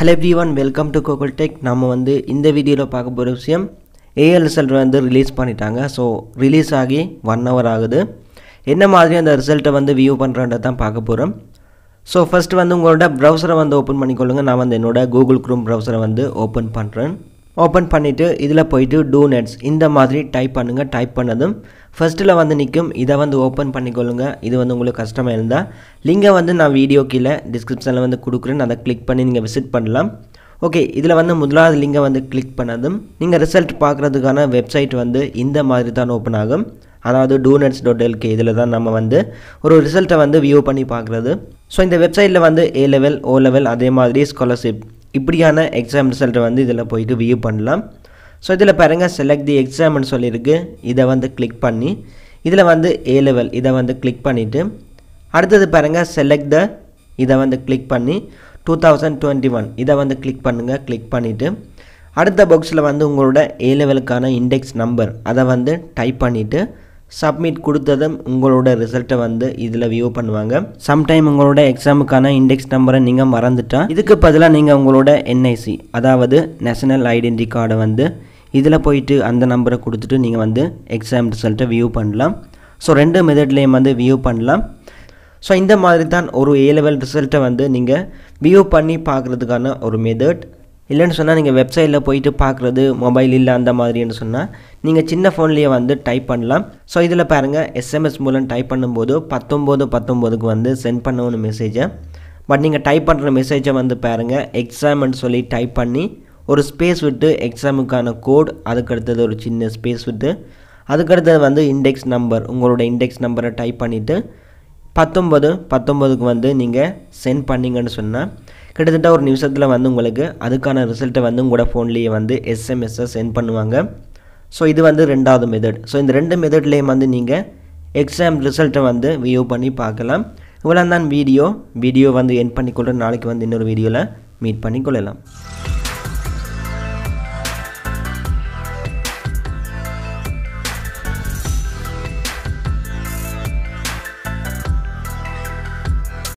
hello everyone welcome to Gokul tech நம்ம வந்து இந்த வீடியோவில் பார்க்க போகிற விஷயம் ஏஎல் ரிசல்ட் வந்து ரிலீஸ் பண்ணிட்டாங்க ஸோ ரிலீஸ் ஆகி ஒன் ஹவர் ஆகுது என்ன மாதிரி அந்த ரிசல்ட்டை வந்து வியூ பண்ணுறதை தான் பார்க்க போகிறோம் ஸோ ஃபஸ்ட்டு வந்து உங்களோட ப்ரௌசரை வந்து ஓப்பன் பண்ணிக்கொள்ளுங்கள் நான் வந்து என்னோடய கூகுள் க்ரோம் ப்ரௌசரை வந்து ஓப்பன் பண்ணுறேன் ஓப்பன் பண்ணிவிட்டு இதில் போயிட்டு டூ நெட்ஸ் இந்த மாதிரி டைப் பண்ணுங்கள் டைப் பண்ணதும் ஃபஸ்ட்டில் வந்து நிற்கும் இதை வந்து ஓப்பன் பண்ணிக்கொள்ளுங்கள் இது வந்து உங்களுக்கு கஷ்டமாக இருந்தால் லிங்கை வந்து நான் வீடியோ கீழே டிஸ்கிரிப்ஷனில் வந்து கொடுக்குறேன் அதை கிளிக் பண்ணி நீங்கள் விசிட் பண்ணலாம் ஓகே இதில் வந்து முதலாவது லிங்கை வந்து கிளிக் பண்ணதும் நீங்கள் ரிசல்ட் பார்க்குறதுக்கான வெப்சைட் வந்து இந்த மாதிரி தான் ஓப்பன் ஆகும் அதாவது டூனட்ஸ் டாட் எல்கே இதில் தான் நம்ம வந்து ஒரு ரிசல்ட்டை வந்து வியூ பண்ணி பார்க்குறது ஸோ இந்த வெப்சைட்டில் வந்து ஏ லெவல் ஓ லெவல் அதே மாதிரி ஸ்காலர்ஷிப் இப்படியான எக்ஸாம் ரிசல்ட்டை வந்து இதில் போயிட்டு வியூ பண்ணலாம் ஸோ இதில் பாருங்கள் செலக்ட் தி எக்ஸாம்னு சொல்லியிருக்கு இதை வந்து கிளிக் பண்ணி இதில் வந்து ஏ லெவல் இதை வந்து கிளிக் பண்ணிவிட்டு அடுத்தது பாருங்கள் செலக்ட் த இதை வந்து கிளிக் பண்ணி டூ தௌசண்ட் டுவெண்ட்டி ஒன் இதை வந்து கிளிக் பண்ணுங்கள் கிளிக் பண்ணிவிட்டு அடுத்த பாக்ஸில் வந்து உங்களோட ஏ லெவலுக்கான இண்டெக்ஸ் நம்பர் அதை வந்து டைப் பண்ணிவிட்டு சப்மிட் கொடுத்ததும் உங்களோட ரிசல்ட்டை வந்து இதில் வியூ பண்ணுவாங்க சம்டைம் உங்களோட எக்ஸாமுக்கான இண்டெக்ஸ் நம்பரை நீங்கள் மறந்துட்டால் இதுக்கு பதிலாக நீங்கள் உங்களோட என்ஐசி அதாவது நேஷனல் ஐடென்டி கார்டை வந்து இதில் போயிட்டு அந்த நம்பரை கொடுத்துட்டு நீங்கள் வந்து எக்ஸாம் ரிசல்ட்டை வியூ பண்ணலாம் ஸோ ரெண்டு மெதட்லேயும் வந்து வியூ பண்ணலாம் ஸோ இந்த மாதிரி தான் ஒரு ஏ லெவல் ரிசல்ட்டை வந்து நீங்கள் வியூ பண்ணி பார்க்குறதுக்கான ஒரு மெதட் இல்லைன்னு சொன்னால் நீங்கள் வெப்சைட்டில் போயிட்டு பார்க்குறது மொபைல் இல்லை அந்த மாதிரின்னு சொன்னால் நீங்கள் சின்ன ஃபோன்லேயே வந்து டைப் பண்ணலாம் ஸோ இதில் பாருங்கள் எஸ்எம்எஸ் மூலம் டைப் பண்ணும்போது பத்தொம்போது பத்தொம்போதுக்கு வந்து சென்ட் பண்ணணும் மெசேஜை பட் நீங்கள் டைப் பண்ணுற மெசேஜை வந்து பாருங்கள் எக்ஸாம்னு சொல்லி டைப் பண்ணி ஒரு ஸ்பேஸ் விட்டு எக்ஸாமுக்கான கோட் அதுக்கடுத்தது ஒரு சின்ன ஸ்பேஸ் விட்டு அதுக்கடுத்தது வந்து இண்டெக்ஸ் நம்பர் உங்களோட இண்டெக்ஸ் நம்பரை டைப் பண்ணிவிட்டு பத்தொம்பது பத்தொம்பதுக்கு வந்து நீங்கள் சென்ட் பண்ணிங்கன்னு சொன்னால் கிட்டத்தட்ட ஒரு நிமிஷத்தில் வந்து உங்களுக்கு அதுக்கான ரிசல்ட்டை வந்து உங்களோட ஃபோன்லேயே வந்து எஸ்எம்எஸ்ஸை சென்ட் பண்ணுவாங்க ஸோ இது வந்து ரெண்டாவது மெதட் ஸோ இந்த ரெண்டு மெதட்லேயும் வந்து நீங்கள் எக்ஸாம் ரிசல்ட்டை வந்து வியூ பண்ணி பார்க்கலாம் இவ்வளோ தான் வீடியோ வீடியோ வந்து என் பண்ணிக்கொள்ள நாளைக்கு வந்து இன்னொரு வீடியோவில் மீட் பண்ணி கொள்ளலாம்